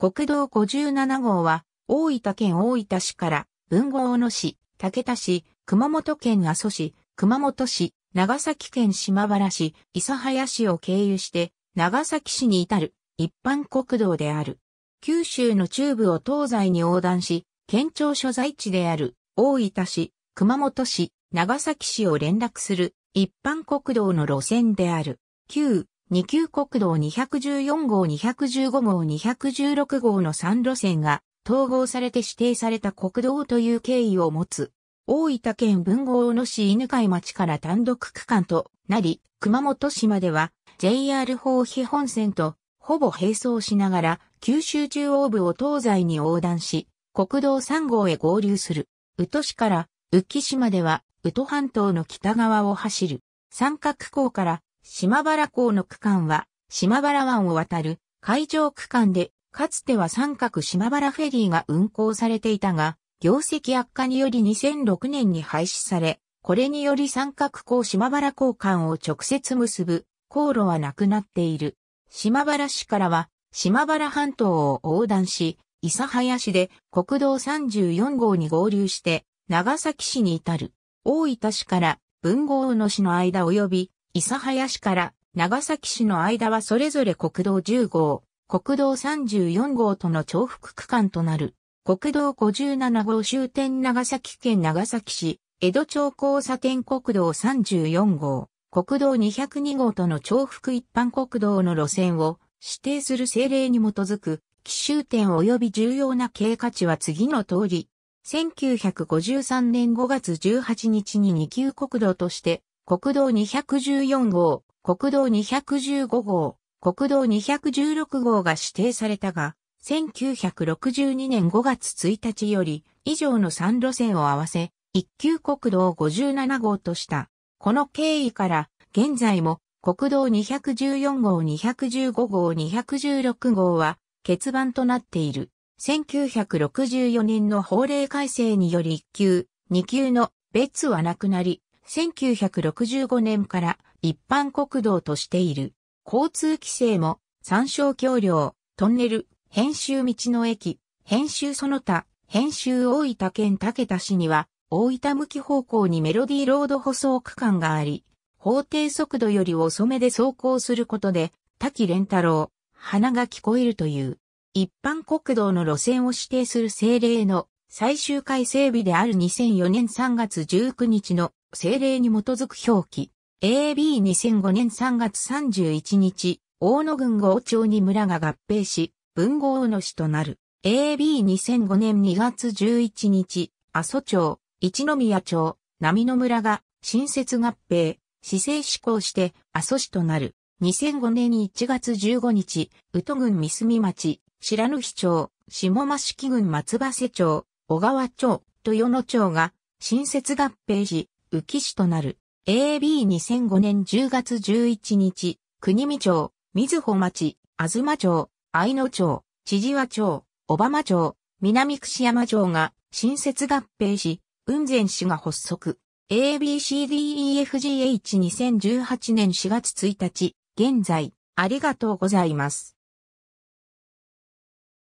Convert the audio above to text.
国道57号は、大分県大分市から、文豪野市、竹田市、熊本県阿蘇市、熊本市、長崎県島原市、諫早市を経由して、長崎市に至る一般国道である。九州の中部を東西に横断し、県庁所在地である大分市、熊本市、長崎市を連絡する一般国道の路線である。旧2級国道214号215号216号の3路線が統合されて指定された国道という経緯を持つ。大分県文豪の野市犬飼町から単独区間となり、熊本市までは JR 法肥本線とほぼ並走しながら九州中央部を東西に横断し、国道3号へ合流する。宇都市から宇城市までは宇都半島の北側を走る。三角港から島原港の区間は、島原湾を渡る海上区間で、かつては三角島原フェリーが運行されていたが、業績悪化により2006年に廃止され、これにより三角港島原港間を直接結ぶ航路はなくなっている。島原市からは島原半島を横断し、諫早市で国道34号に合流して長崎市に至る。大分市から文豪の市の間及び諫早市から長崎市の間はそれぞれ国道10号、国道34号との重複区間となる。国道57号終点長崎県長崎市、江戸町交差点国道34号、国道202号との重複一般国道の路線を指定する政令に基づく、奇襲点及び重要な経過値は次の通り、1953年5月18日に2級国道として国道214号、国道215号、国道216号が指定されたが、1962年5月1日より以上の3路線を合わせ、一級国道57号とした。この経緯から、現在も国道214号、215号、216号は欠番となっている。1964年の法令改正により1級、2級の別はなくなり、1965年から一般国道としている。交通規制も、参照橋梁、トンネル、編集道の駅、編集その他、編集大分県竹田市には、大分向き方向にメロディーロード舗装区間があり、法定速度より遅めで走行することで、滝連太郎、花が聞こえるという、一般国道の路線を指定する政令の最終回整備である2004年3月19日の政令に基づく表記。AB2005 年3月31日、大野郡郷町に村が合併し、文豪野市となる。AB2005 年2月11日、阿蘇町、一宮町、波野村が新設合併、市政施行して阿蘇市となる。2005年1月15日、宇都郡三隅町、白主町、下増木郡松橋町、小川町、豊野町が新設合併し、浮き市となる。AB2005 年10月11日、国見町、水穂町、東町、愛野町、千々和町、小浜町、南串山町が新設合併し、雲仙市が発足。ABCDEFGH2018 年4月1日、現在、ありがとうございます。